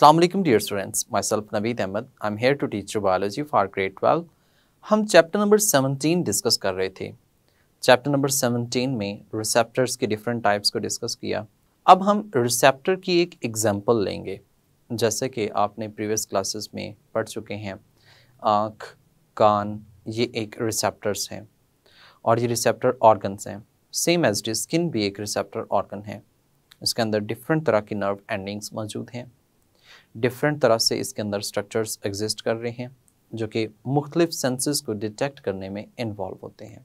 Assalamualaikum dear students, myself Naveed Ahmed, I'm here to teach you biology for grade 12. हम chapter number seventeen discuss कर रहे थे chapter number seventeen में receptors के different types को discuss किया अब हम रिसेप्टर की एक एग्जाम्पल लेंगे जैसे कि आपने प्रीवियस क्लासेस में पढ़ चुके हैं आँख कान ये एक रिसेप्टर्स हैं और ये रिसेप्टर ऑर्गन हैं सेम एज डी स्किन भी एक रिसेप्टर ऑर्गन है इसके अंदर डिफरेंट तरह की नर्व एंडिंग्स मौजूद हैं डिफरेंट तरह से इसके अंदर स्ट्रक्चर्स एग्जिस्ट कर रहे हैं जो कि मुख्तलिफ सेंसेस को डिटेक्ट करने में इन्वॉल्व होते हैं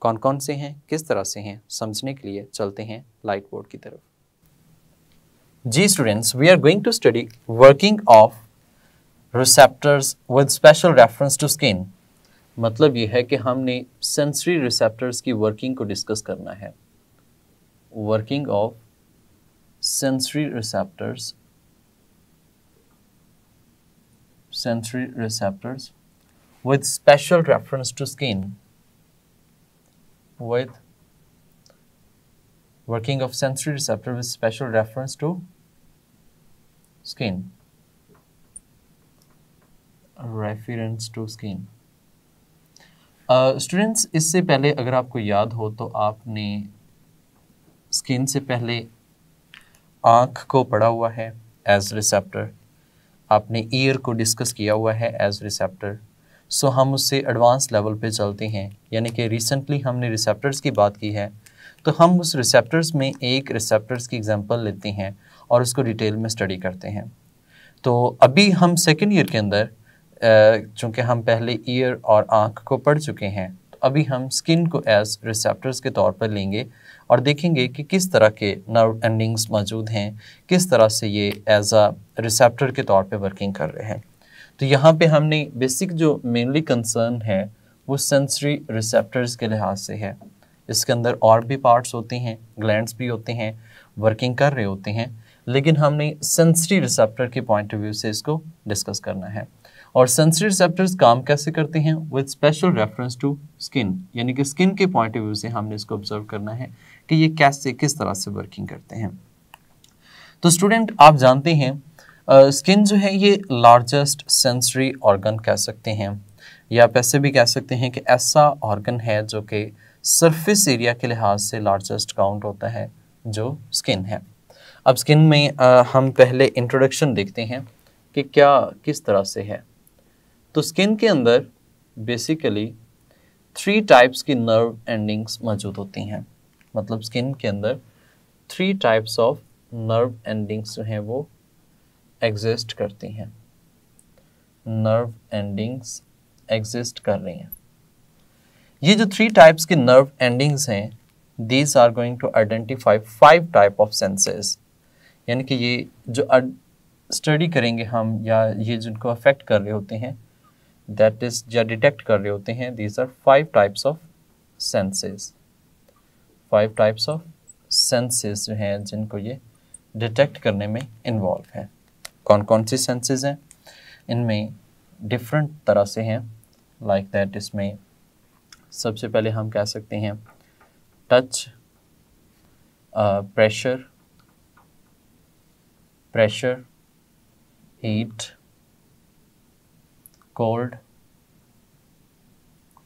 कौन कौन से हैं किस तरह से हैं समझने के लिए चलते हैं लाइट बोर्ड की तरफ जी students we are going to study working of receptors with special reference to skin मतलब ये है कि हमने सेंसरी रिसेप्टर्स की वर्किंग को डिस्कस करना है working of sensory receptors sensory receptors with special reference to skin with working of sensory receptor with special reference to skin reference to skin students इससे पहले अगर आपको याद हो तो आपने स्किन से पहले आँख को पढ़ा हुआ है एज रिसेप्टर आपने ईयर को डिस्कस किया हुआ है एज रिसेप्टर सो हम उससे एडवांस लेवल पे चलते हैं यानी कि रिसेंटली हमने रिसेप्टर्स की बात की है तो हम उस रिसेप्टर्स में एक रिसेप्टर्स की एग्जांपल लेते हैं और उसको डिटेल में स्टडी करते हैं तो अभी हम सेकेंड ईयर के अंदर चूँकि हम पहले ईयर और आँख को पढ़ चुके हैं तो अभी हम स्किन को एज रिसेप्टर्स के तौर पर लेंगे और देखेंगे कि किस तरह के नर्व एंडिंग्स मौजूद हैं किस तरह से ये एज आ रिसेप्टर के तौर पे वर्किंग कर रहे हैं तो यहाँ पे हमने बेसिक जो मेनली कंसर्न है वो सेंसरी रिसेप्टर्स के लिहाज से है इसके अंदर और भी पार्ट्स होते हैं ग्लैंड्स भी होते हैं वर्किंग कर रहे होते हैं लेकिन हमने सेंसरी रिसेप्टर के पॉइंट ऑफ व्यू से इसको डिस्कस करना है और सेंसरी रिसेप्टर्स काम कैसे करते हैं with special reference to skin यानी कि स्किन के पॉइंट ऑफ व्यू से हमने इसको ऑब्जर्व करना है कि ये कैसे किस तरह से वर्किंग करते हैं तो स्टूडेंट आप जानते हैं स्किन uh, जो है ये लार्जेस्ट सेंसरी ऑर्गन कह सकते हैं या आप ऐसे भी कह सकते हैं कि ऐसा ऑर्गन है जो कि सरफेस एरिया के लिहाज से लार्जेस्ट काउंट होता है जो स्किन है अब स्किन में uh, हम पहले इंट्रोडक्शन देखते हैं कि क्या किस तरह से है तो स्किन के अंदर बेसिकली थ्री टाइप्स की नर्व एंडिंग्स मौजूद होती हैं मतलब स्किन के अंदर three types of nerve endings जो हैं वो एग्जिस्ट करती हैं नर्व एंडिंग्स एग्जिस्ट कर रही हैं ये जो थ्री टाइप्स की नर्व एंडिंग्स हैं these are going to identify five type of senses यानी कि ये जो स्टडी करेंगे हम या ये जिनको अफेक्ट कर रहे होते हैं दैट इज़ या डिटेक्ट कर रहे होते हैं these are five types of senses five types of senses जो हैं जिनको ये डिटेक्ट करने में इन्वॉल्व हैं कौन कौन सी सेंसेस हैं इनमें डिफरेंट तरह से हैं लाइक like दैट इसमें सबसे पहले हम कह सकते हैं touch pressure pressure heat cold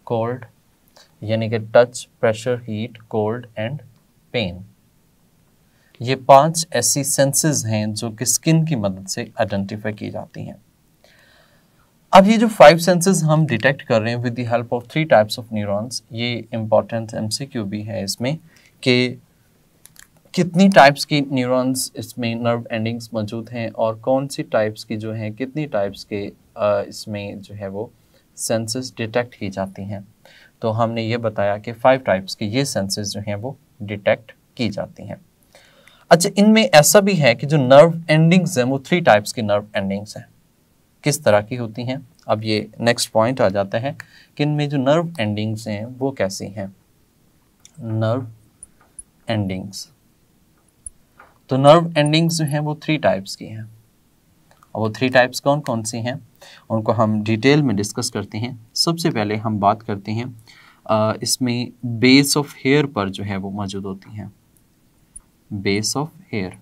cold यानी कि touch pressure heat cold and pain ये पांच ऐसी सेंसेस हैं जो कि स्किन की मदद से आइडेंटिफाई की जाती हैं अब ये जो फाइव सेंसेस हम डिटेक्ट कर रहे हैं with the help of three types of neurons ये इम्पॉर्टेंट एमसीक्यू भी है इसमें कि कितनी टाइप्स की न्यूरॉन्स इसमें नर्व एंडिंग्स मौजूद हैं और कौन सी टाइप्स की जो हैं कितनी टाइप्स के इसमें जो है वो सेंसेस डिटेक्ट की जाती हैं तो हमने ये बताया कि फाइव टाइप्स की ये सेंसेस जो हैं वो डिटेक्ट की जाती हैं अच्छा इनमें ऐसा भी है कि जो नर्व एंडिंग्स हैं वो थ्री टाइप्स की नर्व एंडिंग्स हैं किस तरह की होती हैं अब ये नेक्स्ट पॉइंट आ जाता है कि इनमें जो नर्व एंडिंग्स हैं वो कैसी हैं नर्व एंडिंग्स तो नर्व एंडिंग्स जो हैं वो थ्री टाइप्स की हैं और वो थ्री टाइप्स कौन कौन सी हैं उनको हम डिटेल में डिस्कस करते हैं सबसे पहले हम बात करते हैं इसमें बेस ऑफ हेयर पर जो है वो मौजूद होती हैं बेस ऑफ हेयर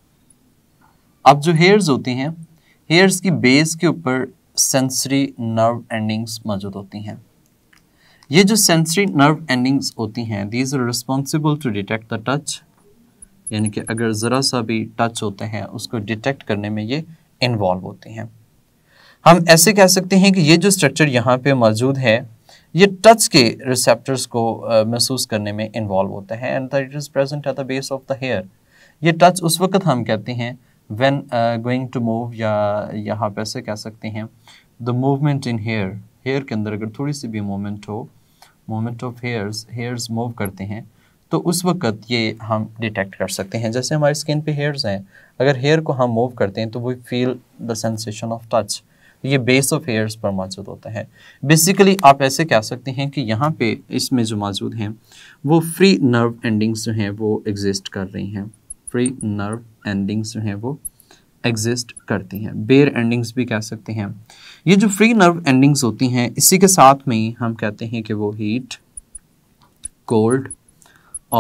अब जो हेयर्स होते हैं हेयर्स की बेस के ऊपर सेंसरी नर्व एंडिंग्स मौजूद होती हैं ये जो सेंसरी नर्व एंडिंग्स होती हैं these are responsible to detect the touch यानी कि अगर ज़रा सा भी टच होते हैं उसको डिटेक्ट करने में ये इन्वॉल्व होती हैं हम ऐसे कह सकते हैं कि ये जो स्ट्रक्चर यहाँ पे मौजूद है ये टच के रिसेप्टर्स को महसूस करने में इन्वॉल्व होता है and it is present at the base of the hair ये टच उस वक्त हम कहते हैं व्हेन गोइंग टू मूव या यहाँ पे ऐसे कह सकते हैं the movement in hair hair के अंदर अगर थोड़ी सी भी मूवमेंट हो movement of hairs hairs move करते हैं तो उस वक्त ये हम डिटेक्ट कर सकते हैं जैसे हमारी स्किन पे हेयर्स हैं अगर हेयर को हम मूव करते हैं तो we feel the sensation of touch ये बेस ऑफ हेयर्स पर मौजूद होते हैं बेसिकली आप ऐसे कह सकते हैं कि यहाँ पे इसमें जो मौजूद हैं वो फ्री नर्व एंडिंग्स जो हैं वो एग्जिस्ट कर रही हैं फ्री नर्व एंडिंग्स जो हैं वो एग्जिस्ट करती हैं बेयर एंडिंग्स भी कह सकते हैं ये जो फ्री नर्व एंडिंग्स होती हैं इसी के साथ में हम कहते हैं कि वो हीट कोल्ड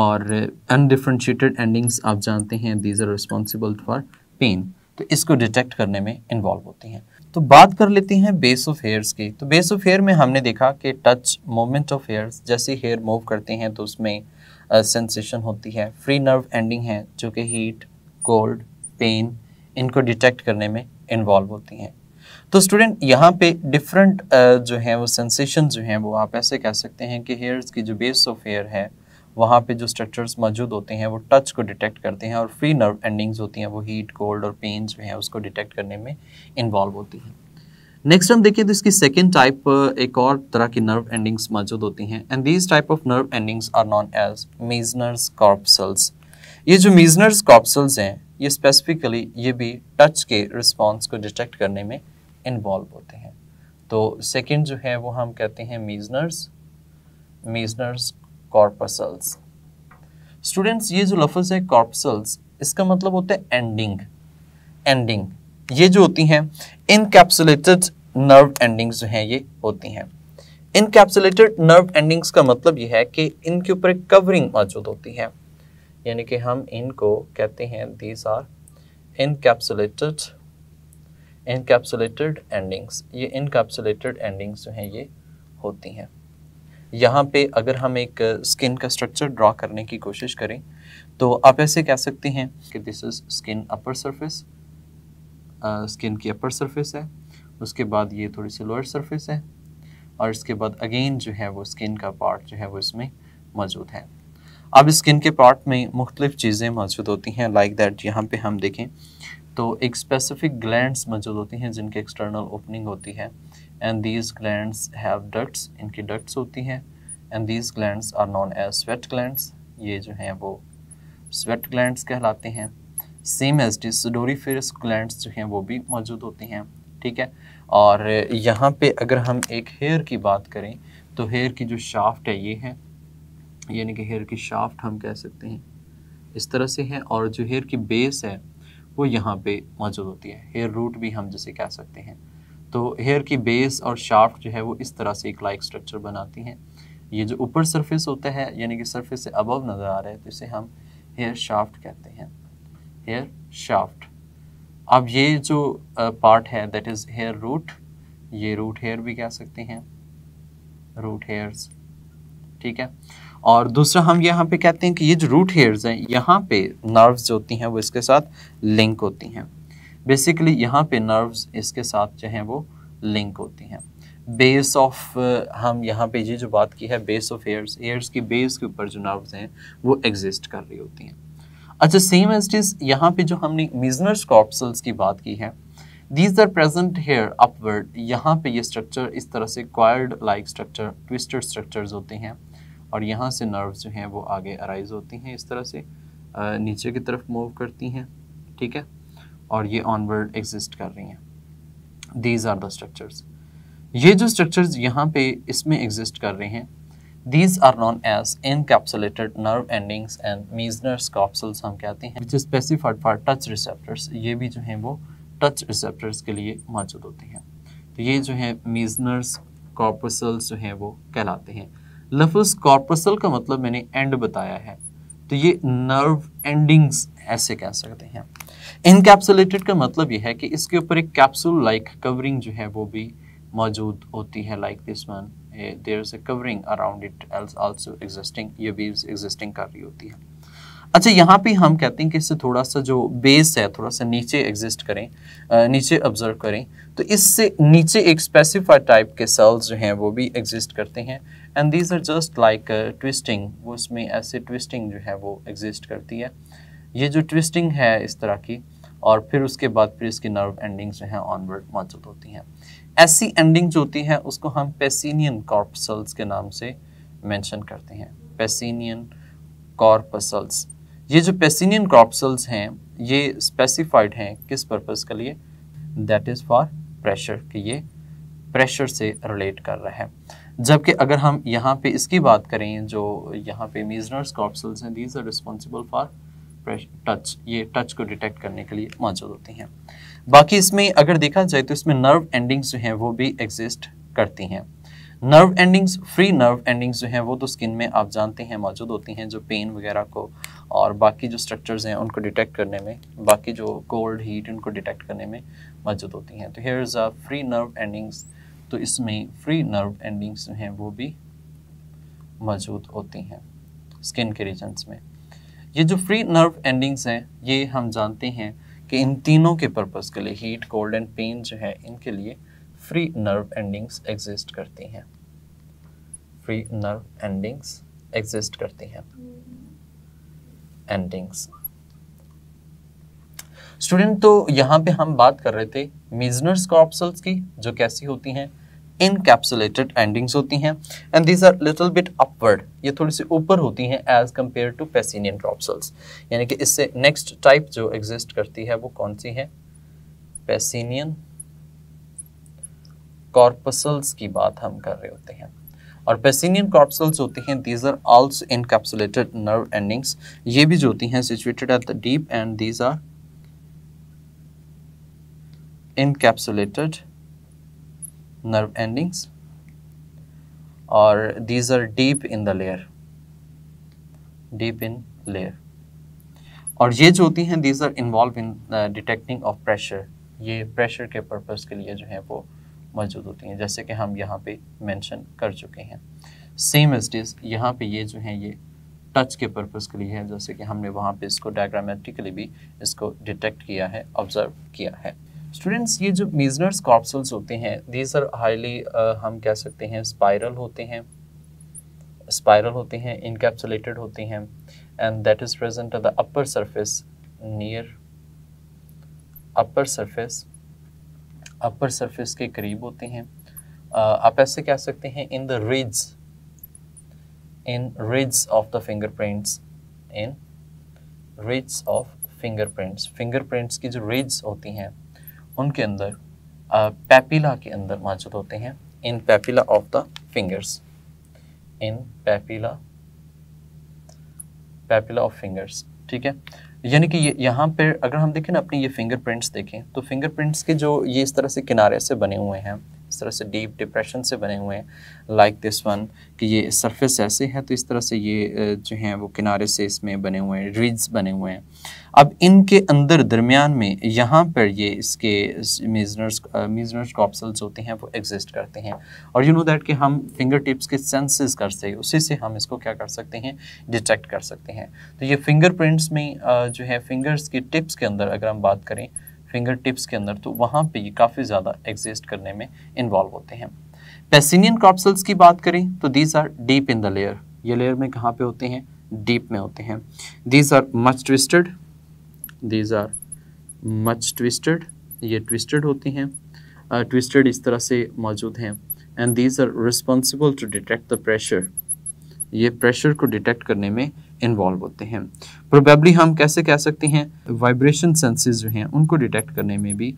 और अनडिफ्रेंशिएटेड एंडिंग्स आप जानते हैं these are responsible for pain तो इसको डिटेक्ट करने में इन्वॉल्व होती हैं तो बात कर लेते हैं बेस ऑफ हेयर्स की तो बेस ऑफ हेयर में हमने देखा कि टच मोमेंट ऑफ हेयर्स जैसे हेयर मूव करते हैं तो उसमें सेंसेशन uh, होती है फ्री नर्व एंडिंग है जो कि हीट कोल्ड पेन इनको डिटेक्ट करने में इन्वॉल्व होती हैं तो स्टूडेंट यहाँ पे डिफरेंट uh, जो है वो सेंसेशन जो हैं वो आप ऐसे कह सकते हैं कि हेयर्स की जो बेस ऑफ हेयर है वहाँ पे जो स्ट्रक्चर्स मौजूद होते हैं वो टच को डिटेक्ट करते हैं और फ्री नर्व एंडिंग्स होती हैं वो हीट कोल्ड और पेन जो हैं उसको डिटेक्ट करने में इन्वॉल्व होती हैं नेक्स्ट हम देखें तो इसकी सेकेंड टाइप एक और तरह की नर्व एंडिंग्स मौजूद होती हैं and these type of nerve endings are known as Meissner's corpuscles ये जो मीजनर्स कॉर्पसल्स हैं ये स्पेसिफिकली ये भी टच के रिस्पॉन्स को डिटेक्ट करने में इन्वॉल्व होते हैं तो सेकेंड जो है वो हम कहते हैं मीजनर्स मीजनर्स कॉर्पसल्स स्टूडेंट्स ये जो लफ्ज़ है कॉर्पसल्स इसका मतलब होता है एंडिंग एंडिंग ये जो होती हैं इनकैप्सुलेटेड नर्व एंडिंग्स जो हैं ये होती हैं इनकैप्सुलेटेड नर्व एंडिंग्स का मतलब ये है कि इनके ऊपर एक कवरिंग मौजूद होती है यानी कि हम इनको कहते हैं these are encapsulated encapsulated endings ये इनकैप्सुलेटेड एंडिंग्स जो हैं ये होती हैं यहाँ पे अगर हम एक स्किन का स्ट्रक्चर ड्रॉ करने की कोशिश करें तो आप ऐसे कह सकते हैं कि this is skin upper surface skin की अपर सरफेस है उसके बाद ये थोड़ी सी लोअर सरफेस है और इसके बाद अगेन जो है वो स्किन का पार्ट जो है वो इसमें मौजूद है अब स्किन के पार्ट में मुख्तलिफ़ चीज़ें मौजूद होती हैं लाइक दैट यहाँ पे हम देखें तो एक स्पेसिफिक ग्लैंड्स मौजूद होती हैं जिनके एक्सटर्नल ओपनिंग होती है and these glands have ducts इनकी डक्ट्स होती हैं and these glands are known as sweat glands ये जो हैं वो स्वेट ग्लैंड्स कहलाते हैं same as the sudoriferous glands जो हैं वो भी मौजूद होती हैं ठीक है और यहाँ पे अगर हम एक हेयर की बात करें तो हेयर की जो शाफ्ट है ये है यानी कि हेयर की शाफ्ट हम कह सकते हैं इस तरह से है और जो हेयर की बेस है वो यहाँ पे मौजूद होती है हेयर रूट भी हम जिसे कह सकते हैं तो हेयर की बेस और शाफ्ट जो है वो इस तरह से एक लाइक स्ट्रक्चर बनाती हैं ये जो ऊपर सरफेस होता है यानी कि सरफेस से अबव नज़र आ रहा है तो इसे हम हेयर शाफ्ट कहते हैं हेयर शाफ्ट अब ये जो पार्ट है दैट इज़ हेयर रूट ये रूट हेयर भी कह सकते हैं रूट हेयर्स ठीक है और दूसरा हम यहाँ पे कहते हैं कि ये जो रूट हेयर्स हैं यहाँ पे नर्व्स जो होती हैं वो इसके साथ लिंक होती हैं बेसिकली यहाँ पे नर्व्स इसके साथ जो हैं वो लिंक होती हैं बेस ऑफ uh, हम यहाँ पे ये जो बात की है बेस ऑफ एयर्स एयर्स की बेस के ऊपर जो नर्व्स हैं वो एग्जिस्ट कर रही होती हैं अच्छा सेम एज डिज यहाँ पे जो हमने मिजनर कॉर्पसल्स की बात की है these are present hair upward यहाँ पे ये स्ट्रक्चर इस तरह से coiled like structure twister structures होते हैं और यहाँ से नर्व्स जो हैं वो आगे अराइज होती हैं इस तरह से uh, नीचे की तरफ मूव करती हैं ठीक है और ये ऑनवर्ड एग्जिस्ट कर रही हैं दीज आर द स्ट्रक्चर्स ये जो स्ट्रक्चर्स यहाँ पे इसमें एग्जिस्ट कर रहे हैं these are known as encapsulated nerve endings and Meissner's corpuscles हम कहते हैं which specified for touch receptors ये भी जो हैं वो टच रिसेप्टर्स के लिए मौजूद होते हैं तो ये जो है मीजनर्स कॉपसल्स जो हैं वो कहलाते हैं लफ्ज़ कॉर्पसल का मतलब मैंने एंड बताया है तो ये नर्व एंडिंग्स ऐसे कह सकते हैं इनकेप्सुलेटेड का मतलब यह है कि इसके ऊपर एक कैप्सूल लाइक कवरिंग जो है वो भी मौजूद होती है like this one there is a covering around it else also existing ये भी एग्जिस्टिंग कर रही होती है अच्छा यहाँ पे हम कहते हैं कि इससे थोड़ा सा जो बेस है थोड़ा सा नीचे एग्जिस्ट करें eh, नीचे ऑब्जर्व करें तो इससे नीचे एक स्पेसिफाइड टाइप के सेल्स जो हैं वो भी एग्जिस्ट करते हैं and these are just like twisting वो इसमें ऐसे ट्विस्टिंग जो है वो एग्जिस्ट करती है ये जो ट्विस्टिंग है इस तरह की और फिर उसके बाद फिर इसकी नर्व एंडिंग्स जो हैं ऑनवर्ड मौजूद होती हैं ऐसी एंडिंग जो होती हैं उसको हम पेसिनियन कॉर्पसल्स के नाम से मेंशन करते हैं पेसिनियन कॉर्पसल्स ये जो पेसिनियन कॉर्पसल्स हैं ये स्पेसिफाइड हैं किस पर्पज़ के लिए दैट इज़ फॉर प्रेशर कि ये प्रेशर से रिलेट कर रहा है जबकि अगर हम यहाँ पे इसकी बात करें जो यहाँ पे मीजनर्स कॉर्पसल्स हैं these are responsible for touch ये टच को डिटेक्ट करने के लिए मौजूद होती हैं बाकी इसमें अगर देखा जाए तो इसमें नर्व एंडिंग्स जो हैं वो भी एग्जिस्ट करती हैं nerve endings free nerve endings जो हैं वो तो स्किन में आप जानते हैं मौजूद होती हैं जो पेन वगैरह को और बाकी जो स्ट्रक्चर्स हैं उनको डिटेक्ट करने में बाकी जो कोल्ड हीट उनको डिटेक्ट करने में मौजूद होती हैं तो here is a free nerve endings तो इसमें फ्री नर्व एंडिंग्स जो हैं वो भी मौजूद होती हैं स्किन के रीजन्स में ये जो फ्री नर्व एंडिंग्स हैं ये हम जानते हैं कि इन तीनों के पर्पज़ के लिए हीट कोल्ड एंड पेन जो है इनके लिए फ्री नर्व एंडिंग्स एग्जिस्ट करती हैं फ्री नर्व एंडिंग्स एग्जिस्ट करती हैं एंडिंग्स स्टूडेंट तो यहाँ पे हम बात कर रहे थे मिजनर्स कॉर्पसल्स की जो कैसी होती हैं इनकेप्सुलेटेड एंडिंग्स होती हैं and these are little bit upward ये थोड़ी सी ऊपर होती हैं as compare to Pacinian corpuscles यानी कि इससे नेक्स्ट टाइप जो एग्जिस्ट करती है वो कौन सी है पेसिनियन कॉर्पसल्स की बात हम कर रहे होते हैं और पेसिनियन कॉर्पसल्स होती हैं these are also encapsulated nerve endings ये भी जो होती हैं situated at the deep and these are encapsulated nerve endings or these are deep in the layer deep in layer और ये जो होती हैं these are involve in detecting of pressure ये प्रेशर के पर्पज़ के लिए जो है वो मौजूद होती हैं जैसे कि हम यहाँ पे मेंशन कर चुके हैं सेम एज डिज यहाँ पे ये जो है ये टच के पर्पज़ के लिए है जैसे कि हमने वहाँ पे इसको डायग्रामेटिकली भी इसको डिटेक्ट किया है ऑब्ज़र्व किया है स्टूडेंट्स ये जो मिजनर्स कॉप्सल्स होते हैं दीज आर हाईली हम कह सकते हैं स्पायरल होते हैं स्पायरल होते हैं इनकेप्सुलेटेड होते हैं and that is present at the upper surface near upper surface upper surface के करीब होते हैं uh, आप ऐसे कह सकते हैं in the ridge in ridge of the fingerprints in ridge of fingerprints fingerprints की जो रिज होती हैं उनके अंदर पैपिला के अंदर मौजूद होते हैं in papilla of the fingers in papilla papilla of fingers ठीक है यानी कि ये यहाँ पर अगर हम देखें ना अपनी ये फिंगरप्रिंट्स देखें तो फिंगरप्रिंट्स के जो ये इस तरह से किनारे से बने हुए हैं इस तरह से डीप डिप्रेशन से बने हुए हैं लाइक दिस वन कि ये सरफेस ऐसे है तो इस तरह से ये जो हैं वो किनारे से इसमें बने हुए हैं रिज बने हुए हैं अब इनके अंदर दरमियान में यहाँ पर ये इसके मीजनर्स मीजनर्स कॉप्सल्स होते हैं वो एग्जिस्ट करते हैं और यू नो दैट कि हम फिंगर टिप्स के सेंसेस कर से उसी से हम इसको क्या कर सकते हैं डिटेक्ट कर सकते हैं तो ये फिंगरप्रिंट्स में जो है फिंगर्स के टिप्स के अंदर अगर हम बात करें फिंगर टिप्स के अंदर तो वहाँ पे ये काफ़ी ज़्यादा एग्जिस्ट करने में इन्वॉल्व होते हैं पेसिनियन क्रॉपसल्स की बात करें तो these are deep in the layer ये लेयर में कहाँ पे होते हैं डीप में होते हैं these are much twisted these are much twisted ये ट्विस्टेड होते हैं ट्विस्टेड uh, इस तरह से मौजूद हैं and these are responsible to detect the pressure ये प्रेशर को डिटेक्ट करने में इन्वॉल्व होते हैं प्रोबेबली हम कैसे कह सकते हैं वाइब्रेशन सेंसेस जो हैं उनको डिटेक्ट करने में भी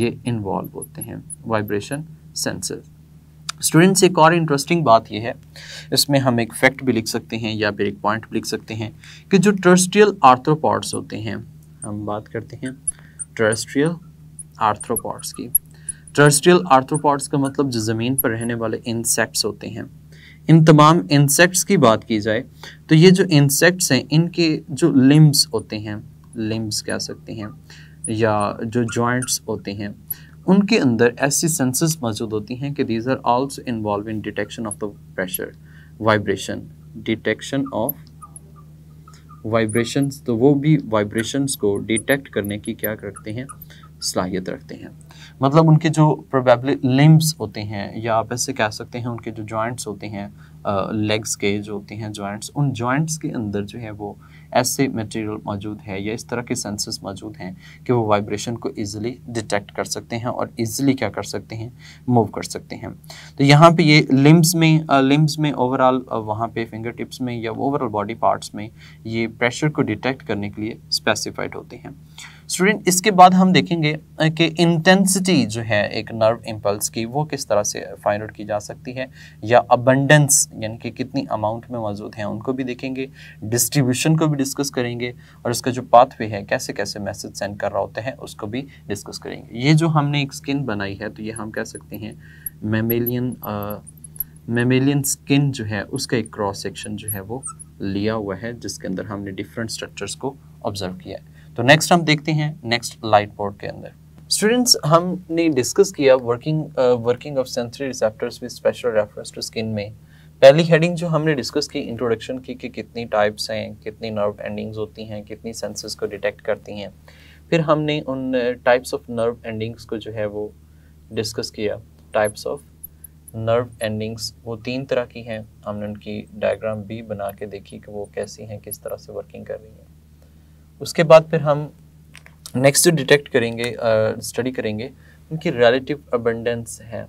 ये इन्वॉल्व होते हैं वाइब्रेशन सेंसेस स्टूडेंट्स एक और इंटरेस्टिंग बात यह है इसमें हम एक फैक्ट भी लिख सकते हैं या फिर एक पॉइंट भी लिख सकते हैं कि जो ट्रस्ट्रियल आर्थ्रोपॉड्स होते हैं हम बात करते हैं ट्रस्ट्रियल आर्थ्रोपॉड्स की ट्रस्ट्रियल आर्थ्रोपॉड्स का मतलब जो ज़मीन पर रहने वाले इंसेक्ट्स होते हैं इन तमाम इंसेक्ट्स की बात की जाए तो ये जो इंसेक्ट्स हैं इनके जो लिम्स होते हैं लिम्स कह सकते हैं या जो जॉइंट्स होते हैं उनके अंदर ऐसी सेंसेस मौजूद होती हैं कि these are also involve in detection of the pressure vibration detection of vibrations तो वो भी वाइब्रेशंस को डिटेक्ट करने की क्या रखते हैं सलाहियत रखते हैं मतलब उनके जो प्रोबेबली लिम्स होते हैं या आप ऐसे कह सकते हैं उनके जो जॉइंट्स होते हैं लेग्स के जो होते हैं जॉइंट्स उन जॉइंट्स के अंदर जो है वो ऐसे मटेरियल मौजूद है या इस तरह के सेंसर्स मौजूद हैं कि वो वाइब्रेशन को ईजिली डिटेक्ट कर सकते हैं और ईजिली क्या कर सकते हैं मूव कर सकते हैं तो यहाँ पे ये लिम्स में लिम्स में ओवरऑल वहाँ पे फिंगर टिप्स में या ओवरऑल बॉडी पार्ट्स में ये प्रेशर को डिटेक्ट करने के लिए स्पेसिफाइड होते हैं स्टूडेंट इसके बाद हम देखेंगे कि इंटेंसिटी जो है एक नर्व इम्पल्स की वो किस तरह से फाइंड आउट की जा सकती है या अबंडेंस यानी कि कितनी अमाउंट में मौजूद हैं उनको भी देखेंगे डिस्ट्रीब्यूशन को भी डिस्कस करेंगे और उसका जो पाथवे है कैसे कैसे मैसेज सेंड कर रहा होते हैं उसको भी डिस्कस करेंगे ये जो हमने एक स्किन बनाई है तो ये हम कह सकते हैं मेमेलियन मेमेलियन स्किन जो है उसका एक क्रॉस सेक्शन जो है वो लिया हुआ है जिसके अंदर हमने डिफरेंट स्ट्रक्चर्स को ऑब्जर्व किया है तो नेक्स्ट हम देखते हैं नेक्स्ट लाइट बोर्ड के अंदर स्टूडेंट्स हमने डिस्कस किया working working of sensory receptors with special reference to skin में पहली हेडिंग जो हमने डिस्कस की इंट्रोडक्शन की कि कितनी टाइप्स हैं कितनी नर्व एंडिंग्स होती हैं कितनी सेंसेस को डिटेक्ट करती हैं फिर हमने उन टाइप्स ऑफ नर्व एंडिंग्स को जो है वो डिस्कस किया टाइप्स ऑफ नर्व एंडिंग्स वो तीन तरह की हैं हमने उनकी डायग्राम भी बना के देखी कि वो कैसी हैं किस तरह से वर्किंग कर रही हैं उसके बाद फिर हम नेक्स्ट डिटेक्ट करेंगे स्टडी uh, करेंगे उनकी रिलेटिव अबंडेंस है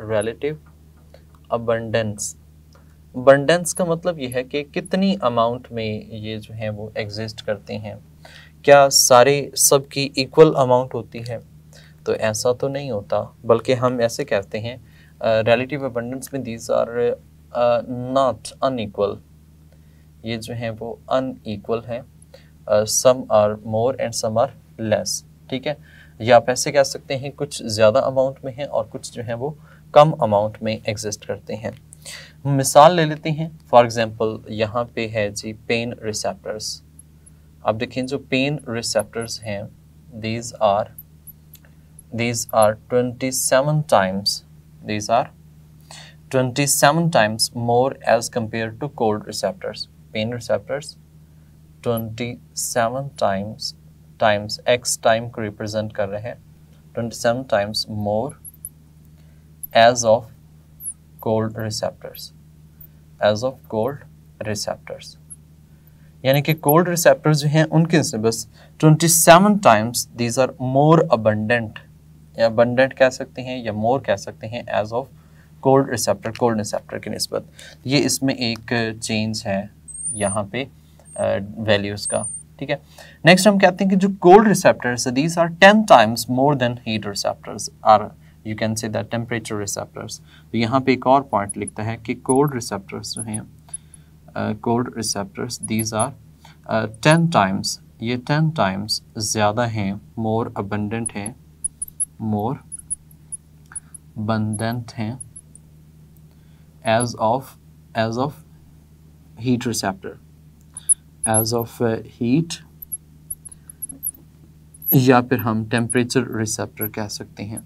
रिलेटिव अबंडेंस बंडेंस का मतलब यह है कि कितनी अमाउंट में ये जो है वो एग्जिस्ट करते हैं क्या सारे सब की इक्वल अमाउंट होती है तो ऐसा तो नहीं होता बल्कि हम ऐसे कहते हैं रिलेटिव अबंडेंस में दीज आर नॉट अनइक्वल ये जो है वो अनइक्वल है some are more and some are less ठीक है या आप ऐसे कह सकते हैं कुछ ज़्यादा अमाउंट में हैं और कुछ जो है वो कम अमाउंट में एग्जिस्ट करते हैं मिसाल ले लेते हैं फॉर एग्जांपल यहाँ पे है जी पेन रिसेप्टर्स आप देखें जो पेन रिसेप्टर्स हैं these are these are 27 times these are 27 times more as compare to cold receptors pain receptors seven times times X time को रिप्रेजेंट कर रहे हैं 27 times more as of cold receptors as of cold receptors यानी कि cold receptors जो हैं उनके बस 27 times these are more abundant या अबंडेंट कह सकते हैं या मोर कह सकते हैं as of cold receptor cold receptor की नस्बत ये इसमें एक चेंज है यहाँ पे वैल्यूज़ का ठीक है नेक्स्ट हम कहते हैं कि जो cold receptors these are ten times more than heat receptors are you can say that temperature receptors तो यहाँ पे एक और पॉइंट लिखता है कि कोल्ड रिसेप्टर्स जो हैं cold receptors these are ten times ये टेन टाइम्स ज़्यादा हैं मोर अबंडेंट हैं मोर बंदेंट हैं as of as of heat receptor as of heat या फिर हम टेम्परेचर रिसेप्टर कह सकते हैं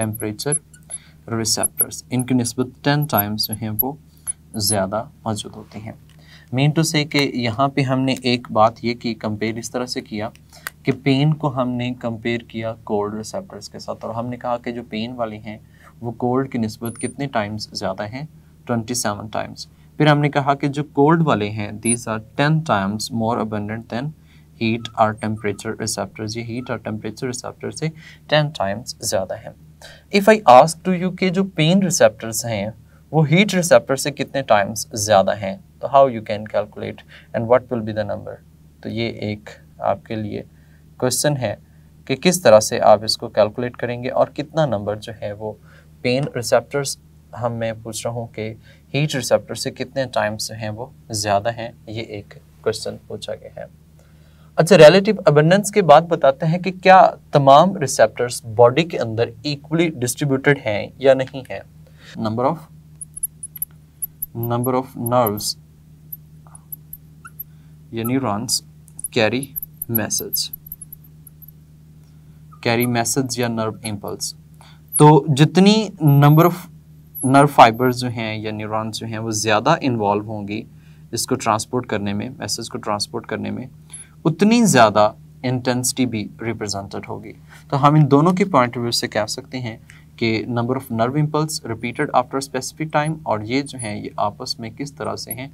टेम्परेचर रिसेप्टर्स इनकी नस्बत टेन टाइम्स जो हैं वो ज़्यादा मौजूद होते हैं मेन टू से कि यहाँ पे हमने एक बात ये की कंपेयर इस तरह से किया कि पेन को हमने कंपेयर किया कोल्ड रिसेप्टर्स के साथ और हमने कहा कि जो पेन वाले हैं वो कोल्ड की नस्बत कितने टाइम्स ज़्यादा हैं ट्वेंटी सेवन टाइम्स फिर हमने कहा कि जो कोल्ड वाले हैं these are ten times more abundant than heat are temperature receptors ये हीट और टेम्परेचर रिसेप्टर से टेन टाइम्स ज़्यादा है if I ask to you के जो पेन रिसेप्टर्स हैं वो हीट रिसेप्टर से कितने टाइम्स ज़्यादा हैं तो how you can calculate and what will be the number तो ये एक आपके लिए क्वेश्चन है कि किस तरह से आप इसको कैलकुलेट करेंगे और कितना नंबर जो है वो पेन रिसेप्टर्स हम मैं पूछ रहा हूँ कि हीट रिसेप्टर से कितने टाइम्स हैं वो ज़्यादा हैं ये एक क्वेश्चन पूछा गया है अच्छा रिलेटिव अबेंडेंस के बाद बताते हैं कि क्या तमाम रिसेप्टर्स बॉडी के अंदर इक्वली डिस्ट्रीब्यूटेड हैं या नहीं है number of number of nerves या neurons carry message carry message या नर्व impulse तो जितनी नंबर ऑफ नर्व फाइबर्स जो हैं या न्यूरॉन्स जो हैं वो ज़्यादा इन्वॉल्व होंगी इसको ट्रांसपोर्ट करने में मैसेज को ट्रांसपोर्ट करने में उतनी ज़्यादा इंटेंसिटी भी रिप्रेजेंटेड होगी तो हम इन दोनों के पॉइंट ऑफ व्यू से कह सकते हैं कि number of nerve impulse repeated after specific time और ये जो हैं ये आपस में किस तरह से हैं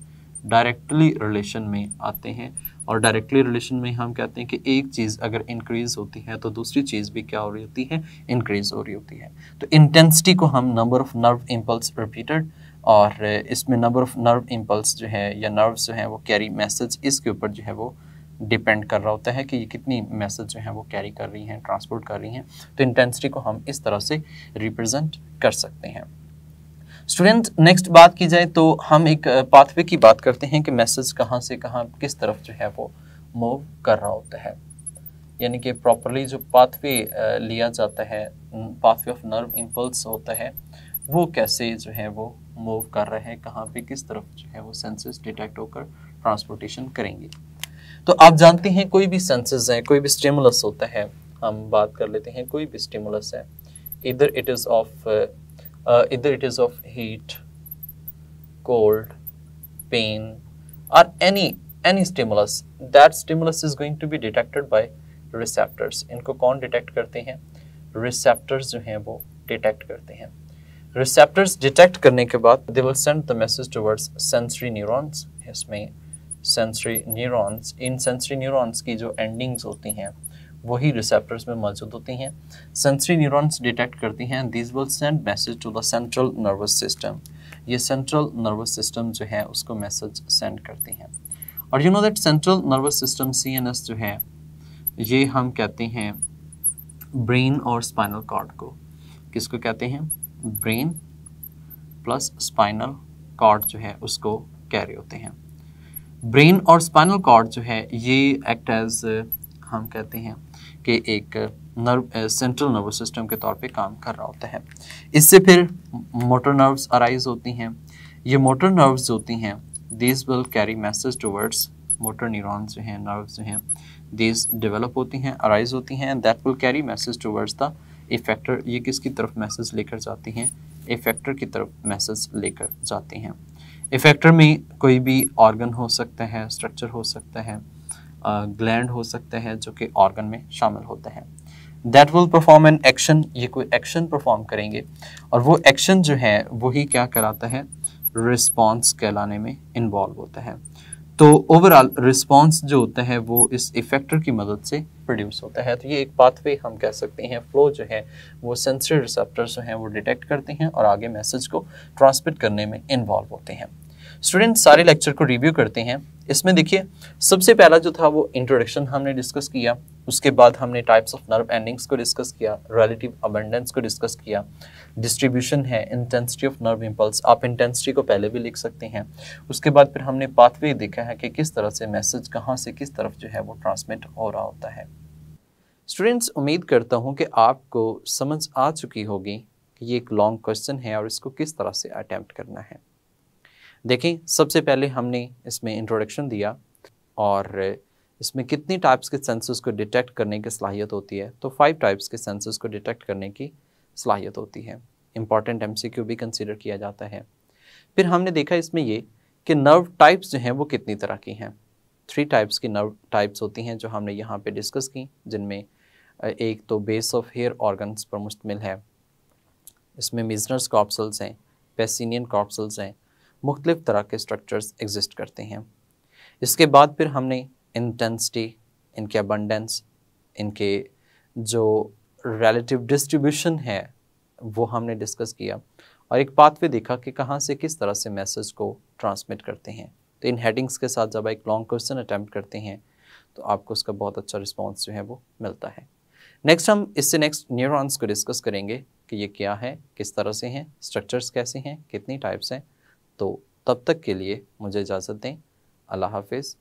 डायरेक्टली रिलेशन में आते हैं और डायरेक्टली रिलेशन में हम कहते हैं कि एक चीज़ अगर इंक्रीज़ होती है तो दूसरी चीज़ भी क्या हो रही होती है इंक्रीज़ हो रही होती है तो इंटेंसिटी को हम number of nerve impulse repeated और इसमें नंबर ऑफ़ नर्व इम्पल्स जो है या नर्व्स जो हैं वो कैरी मैसेज इसके ऊपर जो है वो डिपेंड कर रहा होता है कि ये कितनी मैसेज जो है वो कैरी कर रही हैं ट्रांसपोर्ट कर रही हैं तो इंटेंसिटी को हम इस तरह से रिप्रेजेंट कर सकते हैं स्टूडेंट नेक्स्ट बात की जाए तो हम एक पाथवे की बात करते हैं कि मैसेज कहाँ से कहाँ किस तरफ जो है वो मूव कर रहा होता है यानी कि प्रॉपरली जो पाथवे लिया जाता है पाथवे ऑफ नर्व इम्पल्स होता है वो कैसे जो है वो मूव कर रहे हैं कहाँ पे किस तरफ जो है वो सेंसेस डिटेक्ट होकर ट्रांसपोर्टेशन करेंगे तो आप जानते हैं कोई भी सेंसेस है कोई भी स्टिमुलस होता है हम बात कर लेते हैं कोई भी स्टिमुलस है इधर इट इज ऑफ इधर it is of heat cold pain और any any stimulus that stimulus is going to be detected by receptors इनको कौन डिटेक्ट करते हैं रिसेप्टर्स जो हैं वो डिटेक्ट करते हैं रिसेप्टर्स डिटेक्ट करने के बाद they will send the message towards sensory neurons इसमें सेंसरी न्यूरॉन्स इन सेंसरी न्यूरॉन्स की जो एंडिंग्स होती हैं वही रिसेप्टर्स में मौजूद होती हैं सेंसरी न्यूरॉन्स डिटेक्ट करती हैं this will send message to the central nervous system ये सेंट्रल नर्वस सिस्टम जो है उसको मैसेज सेंड करती हैं और you know that central nervous system C N S जो है ये हम कहते हैं ब्रेन और स्पाइनल कॉर्ड को किसको कहते हैं ब्रेन प्लस स्पाइनल कॉर्ड जो है उसको कैरी होते हैं ब्रेन और स्पाइनल कॉर्ड जो है ये एक्ट एज uh, हम कहते हैं कि एक नर्व सेंट्रल नर्वस सिस्टम के तौर पे काम कर रहा होता है इससे फिर मोटर नर्व्स अराइज होती हैं ये मोटर नर्व्स होती हैं this will carry message towards motor neurons जो हैं नर्व्स जो हैं दिस डेवलप होती हैं अराइज होती हैं that will carry message towards the effector ये किसकी तरफ मैसेज लेकर जाती हैं इफेक्टर की तरफ मैसेज लेकर जाती हैं इफेक्टर में कोई भी ऑर्गन हो सकते हैं स्ट्रक्चर हो सकते हैं ग्लैंड हो सकते हैं जो कि ऑर्गन में शामिल होते हैं that will perform an action ये कोई एक्शन परफॉर्म करेंगे और वो एक्शन जो है वही क्या कराता है रिस्पॉन्स कहलाने में इन्वॉल्व होता है तो ओवरऑल रिस्पॉन्स जो होता है वो इस इफेक्टर की मदद से प्रोड्यूस होता है तो ये एक पाथवे हम कह सकते हैं फ्लो जो है वो सेंसरी रिसेप्टर्स जो हैं वो डिटेक्ट करते हैं और आगे मैसेज को ट्रांसमिट करने में इन्वॉल्व होते हैं स्टूडेंट सारे लेक्चर को रिव्यू करते हैं इसमें देखिए सबसे पहला जो था वो इंट्रोडक्शन हमने डिस्कस किया उसके बाद हमने टाइप्स ऑफ नर्व एंडिंग्स को डिस्कस किया रिलेटिव अबेंडेंस को डिस्कस किया डिस्ट्रीब्यूशन है इंटेंसिटी ऑफ नर्व इम्पल्स आप इंटेंसिटी को पहले भी लिख सकते हैं उसके बाद फिर हमने पाथवे देखा है कि किस तरह से मैसेज कहाँ से किस तरफ जो है वो ट्रांसमिट हो रहा होता है स्टूडेंट्स उम्मीद करता हूँ कि आपको समझ आ चुकी होगी कि ये एक लॉन्ग क्वेश्चन है और इसको किस तरह से अटैम्प्ट करना है देखें सबसे पहले हमने इसमें इंट्रोडक्शन दिया और इसमें कितनी टाइप्स के सेंसर्स को डिटेक्ट करने की सलाहियत होती है तो फाइव टाइप्स के सेंसर्स को डिटेक्ट करने की सलाहियत होती है इम्पॉर्टेंट एम भी कंसिडर किया जाता है फिर हमने देखा इसमें ये कि नर्व टाइप्स जो हैं वो कितनी तरह की हैं थ्री टाइप्स की नर्व टाइप्स होती हैं जो हमने यहाँ पर डिस्कस की जिनमें एक तो बेस ऑफ हेयर ऑर्गन्स पर मुश्तमिल है इसमें मिजनर्स कॉप्सल्स हैं पेसिनियन कॉप्सल्स हैं मुख्तलिफ़ तरह के स्ट्रक्चर्स एग्जिस्ट करते हैं इसके बाद फिर हमने इंटेंसिटी इनके अबंडेंस इनके जो रिलेटिव डिस्ट्रीब्यूशन है वो हमने डिस्कस किया और एक बात भी देखा कि कहाँ से किस तरह से मैसेज को ट्रांसमिट करते हैं तो इन हेडिंग्स के साथ जब एक लॉन्ग क्वेश्चन अटैम्प्ट करते हैं तो आपको उसका बहुत अच्छा रिस्पॉन्स जो है वो मिलता है नेक्स्ट हम इससे नेक्स्ट न्यूरॉन्स को डिस्कस करेंगे कि ये क्या है किस तरह से हैं स्ट्रक्चर्स कैसे हैं कितनी टाइप्स हैं तो तब तक के लिए मुझे इजाज़त दें अल्लाह हाफिज़